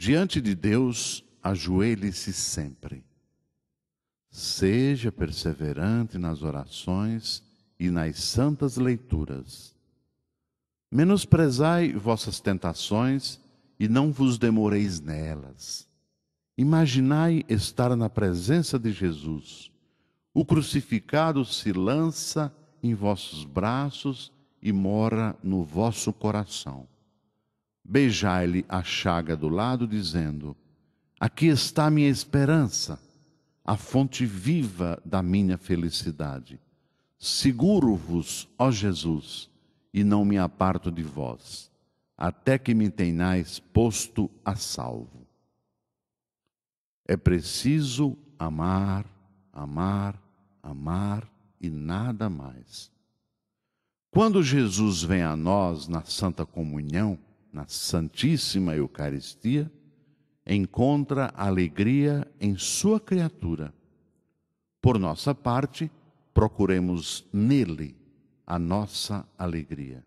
Diante de Deus, ajoelhe-se sempre. Seja perseverante nas orações e nas santas leituras. Menosprezai vossas tentações e não vos demoreis nelas. Imaginai estar na presença de Jesus. O crucificado se lança em vossos braços e mora no vosso coração beijai-lhe a chaga do lado, dizendo: Aqui está minha esperança, a fonte viva da minha felicidade. Seguro-vos, ó Jesus, e não me aparto de vós, até que me tenhais posto a salvo. É preciso amar, amar, amar e nada mais. Quando Jesus vem a nós na Santa Comunhão, na Santíssima Eucaristia, encontra alegria em sua criatura. Por nossa parte, procuremos nele a nossa alegria.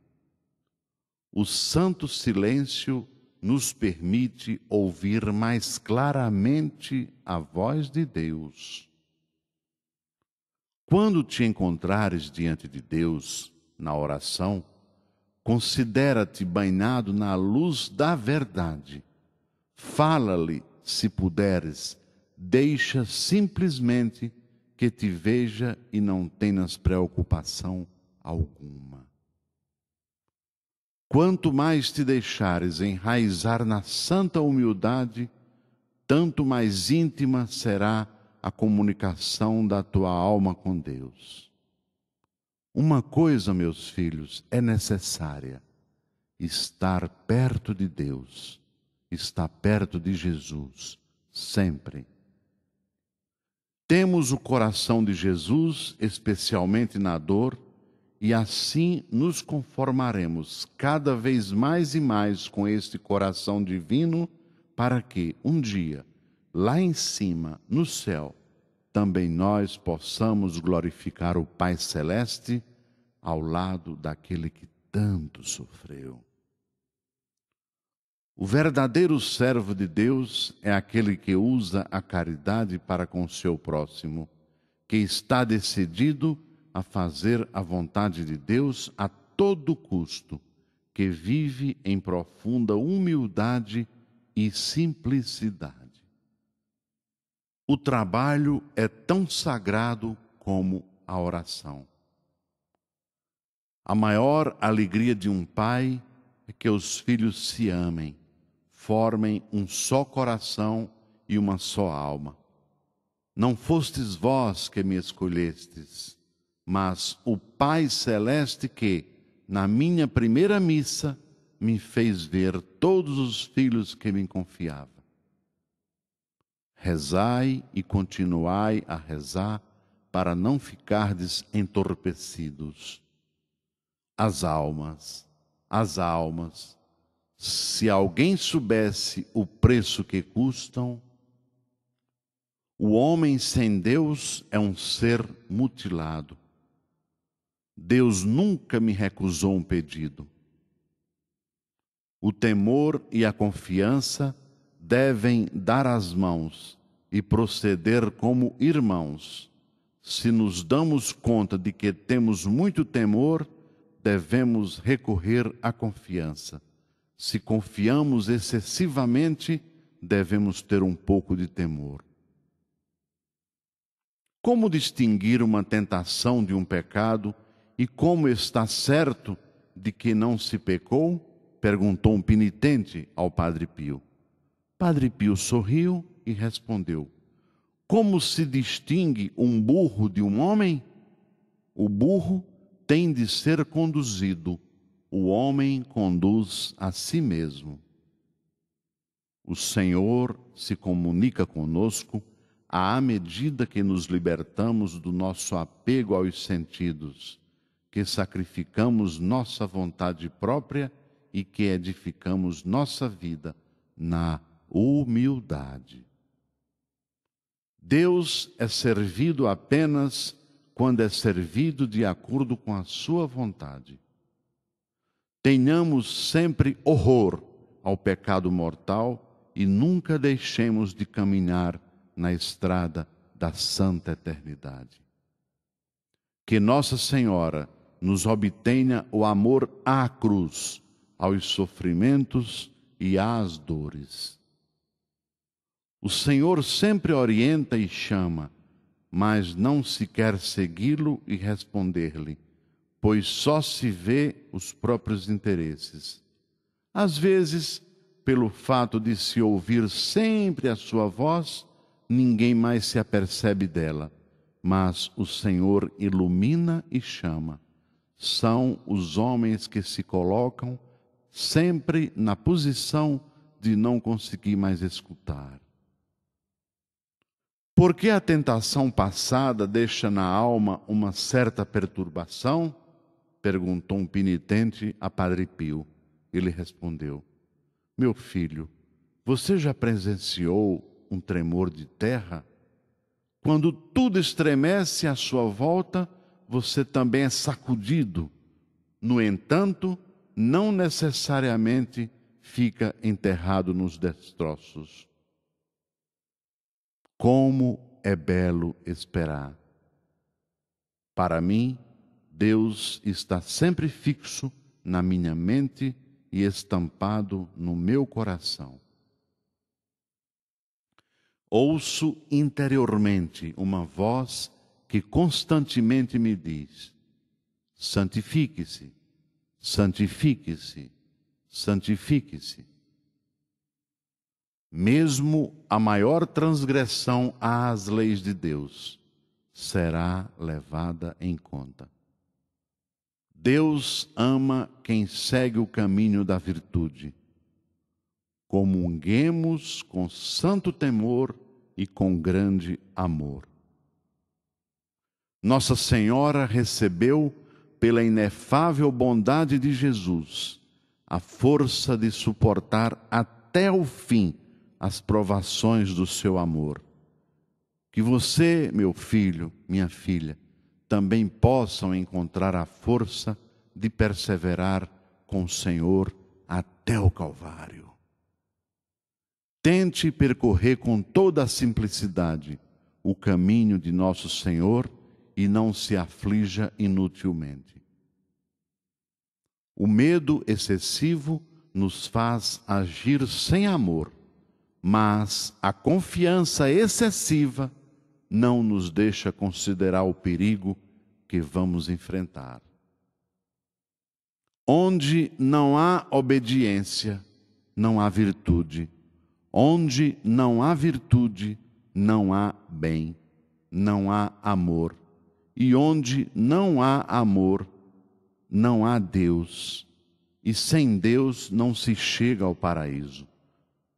O santo silêncio nos permite ouvir mais claramente a voz de Deus. Quando te encontrares diante de Deus na oração, Considera-te banhado na luz da verdade. Fala-lhe, se puderes, deixa simplesmente que te veja e não tenhas preocupação alguma. Quanto mais te deixares enraizar na santa humildade, tanto mais íntima será a comunicação da tua alma com Deus. Uma coisa, meus filhos, é necessária: estar perto de Deus, estar perto de Jesus, sempre. Temos o coração de Jesus, especialmente na dor, e assim nos conformaremos cada vez mais e mais com este coração divino, para que, um dia, lá em cima, no céu, também nós possamos glorificar o Pai Celeste ao lado daquele que tanto sofreu. O verdadeiro servo de Deus é aquele que usa a caridade para com seu próximo, que está decidido a fazer a vontade de Deus a todo custo, que vive em profunda humildade e simplicidade. O trabalho é tão sagrado como a oração. A maior alegria de um pai é que os filhos se amem, formem um só coração e uma só alma. Não fostes vós que me escolhestes, mas o Pai Celeste que, na minha primeira missa, me fez ver todos os filhos que me confiava. Rezai e continuai a rezar para não ficardes entorpecidos as almas, as almas. Se alguém soubesse o preço que custam, o homem sem Deus é um ser mutilado. Deus nunca me recusou um pedido. O temor e a confiança devem dar as mãos e proceder como irmãos. Se nos damos conta de que temos muito temor, devemos recorrer à confiança. Se confiamos excessivamente, devemos ter um pouco de temor. Como distinguir uma tentação de um pecado e como está certo de que não se pecou? perguntou um penitente ao Padre Pio. Padre Pio sorriu e respondeu: Como se distingue um burro de um homem? O burro tem de ser conduzido, o homem conduz a si mesmo. O Senhor se comunica conosco à medida que nos libertamos do nosso apego aos sentidos, que sacrificamos nossa vontade própria e que edificamos nossa vida na humildade. Deus é servido apenas quando é servido de acordo com a sua vontade. Tenhamos sempre horror ao pecado mortal e nunca deixemos de caminhar na estrada da santa eternidade. Que Nossa Senhora nos obtenha o amor à cruz, aos sofrimentos e às dores. O Senhor sempre orienta e chama mas não se quer segui-lo e responder-lhe, pois só se vê os próprios interesses. Às vezes, pelo fato de se ouvir sempre a sua voz, ninguém mais se apercebe dela, mas o Senhor ilumina e chama. São os homens que se colocam sempre na posição de não conseguir mais escutar. Porque a tentação passada deixa na alma uma certa perturbação? Perguntou um penitente a Padre Pio. Ele respondeu: Meu filho, você já presenciou um tremor de terra? Quando tudo estremece à sua volta, você também é sacudido. No entanto, não necessariamente fica enterrado nos destroços. Como é belo esperar! Para mim, Deus está sempre fixo na minha mente e estampado no meu coração. Ouço interiormente uma voz que constantemente me diz: santifique-se, santifique-se, santifique-se mesmo a maior transgressão às leis de Deus será levada em conta. Deus ama quem segue o caminho da virtude. Comunguemos com santo temor e com grande amor. Nossa Senhora recebeu, pela inefável bondade de Jesus, a força de suportar até o fim as provações do seu amor. Que você, meu filho, minha filha, também possam encontrar a força de perseverar com o Senhor até o Calvário. Tente percorrer com toda a simplicidade o caminho de nosso Senhor e não se aflija inutilmente. O medo excessivo nos faz agir sem amor mas a confiança excessiva não nos deixa considerar o perigo que vamos enfrentar. Onde não há obediência, não há virtude. Onde não há virtude, não há bem, não há amor. E onde não há amor, não há Deus. E sem Deus não se chega ao paraíso.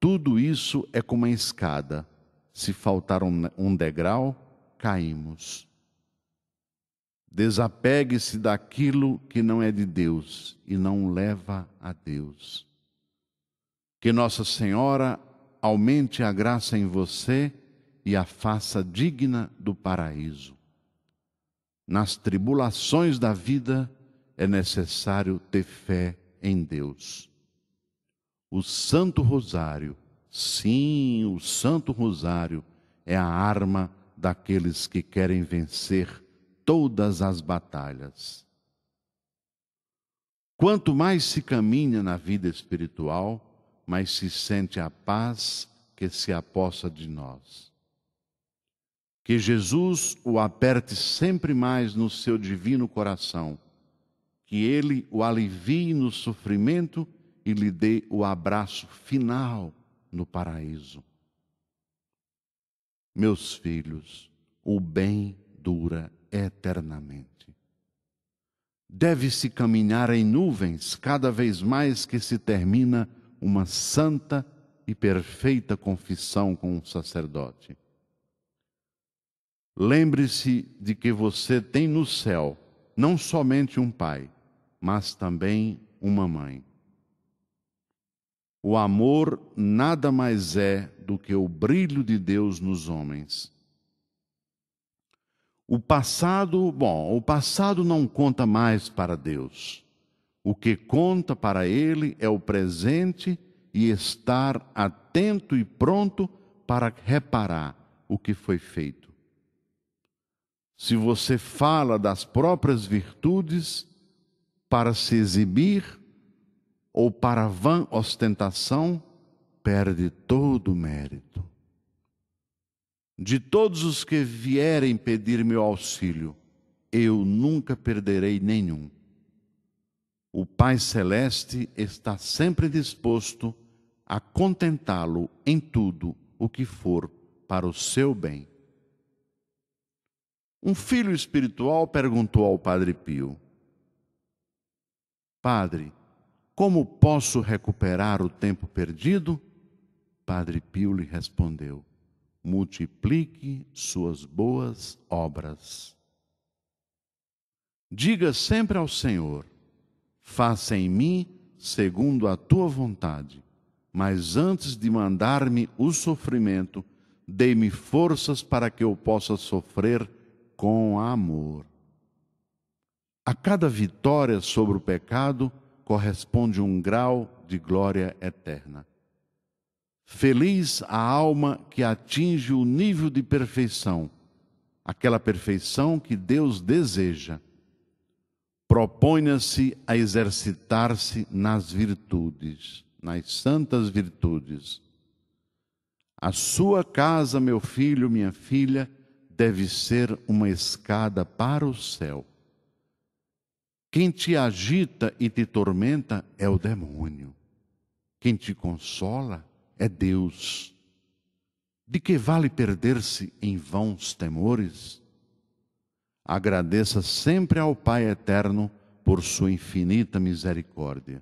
Tudo isso é como uma escada. Se faltar um, um degrau, caímos. Desapegue-se daquilo que não é de Deus e não leva a Deus. Que Nossa Senhora aumente a graça em você e a faça digna do paraíso. Nas tribulações da vida é necessário ter fé em Deus o Santo Rosário, sim, o Santo Rosário é a arma daqueles que querem vencer todas as batalhas. Quanto mais se caminha na vida espiritual, mais se sente a paz que se aposta de nós. Que Jesus o aperte sempre mais no seu divino coração, que ele o alivie no sofrimento e lhe dê o abraço final no paraíso. Meus filhos, o bem dura eternamente. Deve-se caminhar em nuvens cada vez mais que se termina uma santa e perfeita confissão com o sacerdote. Lembre-se de que você tem no céu não somente um pai, mas também uma mãe. O amor nada mais é do que o brilho de Deus nos homens. O passado, bom, o passado não conta mais para Deus. O que conta para Ele é o presente e estar atento e pronto para reparar o que foi feito. Se você fala das próprias virtudes para se exibir, ou para vã ostentação, perde todo o mérito. De todos os que vierem pedir meu auxílio, eu nunca perderei nenhum. O Pai Celeste está sempre disposto a contentá-lo em tudo o que for para o seu bem. Um filho espiritual perguntou ao Padre Pio: Padre, como posso recuperar o tempo perdido? Padre Pio lhe respondeu: Multiplique suas boas obras. Diga sempre ao Senhor: Faça em mim segundo a tua vontade, mas antes de mandar-me o sofrimento, dê-me forças para que eu possa sofrer com amor. A cada vitória sobre o pecado, corresponde um grau de glória eterna. Feliz a alma que atinge o nível de perfeição, aquela perfeição que Deus deseja. Proponha-se a exercitar-se nas virtudes, nas santas virtudes. A sua casa, meu filho, minha filha, deve ser uma escada para o céu. Quem te agita e te tormenta é o demônio. Quem te consola é Deus. De que vale perder-se em vãos temores? Agradeça sempre ao Pai eterno por sua infinita misericórdia.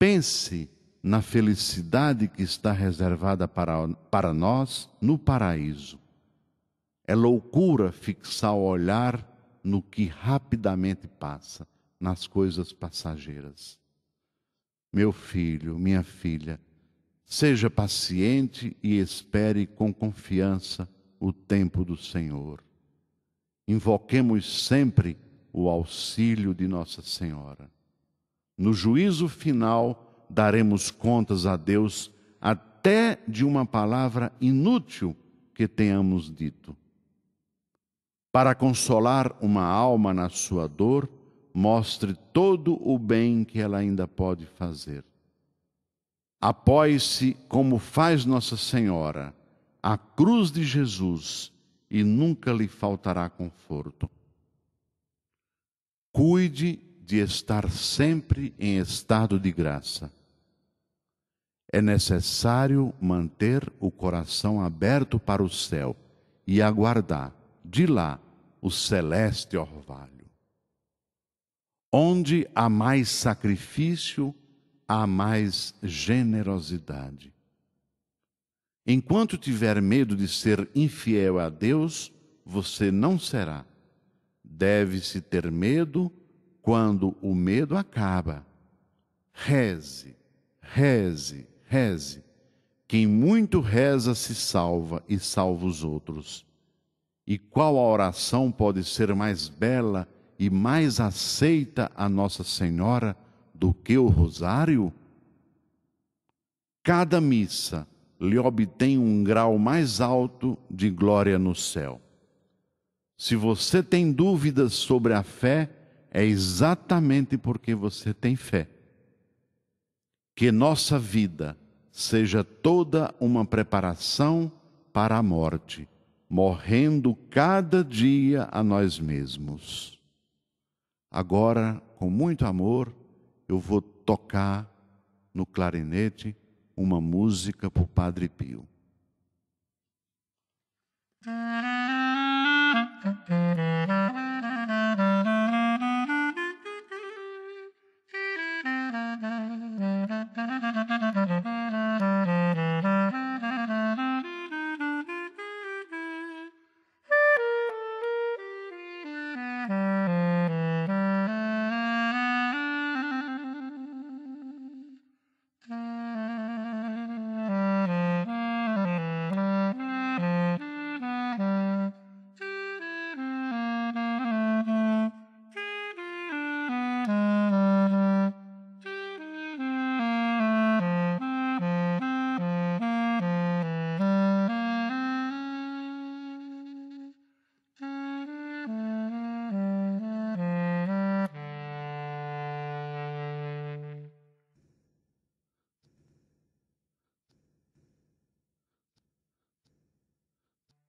Pense na felicidade que está reservada para, para nós no paraíso. É loucura fixar o olhar no que rapidamente passa, nas coisas passageiras. Meu filho, minha filha, seja paciente e espere com confiança o tempo do Senhor. Invoquemos sempre o auxílio de Nossa Senhora. No juízo final, daremos contas a Deus até de uma palavra inútil que tenhamos dito. Para consolar uma alma na sua dor, mostre todo o bem que ela ainda pode fazer. Apoie-se, como faz Nossa Senhora, à cruz de Jesus e nunca lhe faltará conforto. Cuide de estar sempre em estado de graça. É necessário manter o coração aberto para o céu e aguardar de lá o celeste orvalho. Onde há mais sacrifício, há mais generosidade. Enquanto tiver medo de ser infiel a Deus, você não será. Deve-se ter medo quando o medo acaba. Reze, reze, reze. Quem muito reza se salva e salva os outros. E qual a oração pode ser mais bela e mais aceita a Nossa Senhora do que o rosário? Cada missa lhe obtém um grau mais alto de glória no céu. Se você tem dúvidas sobre a fé, é exatamente porque você tem fé. Que nossa vida seja toda uma preparação para a morte morrendo cada dia a nós mesmos. Agora, com muito amor, eu vou tocar no clarinete uma música para o Padre Pio. Música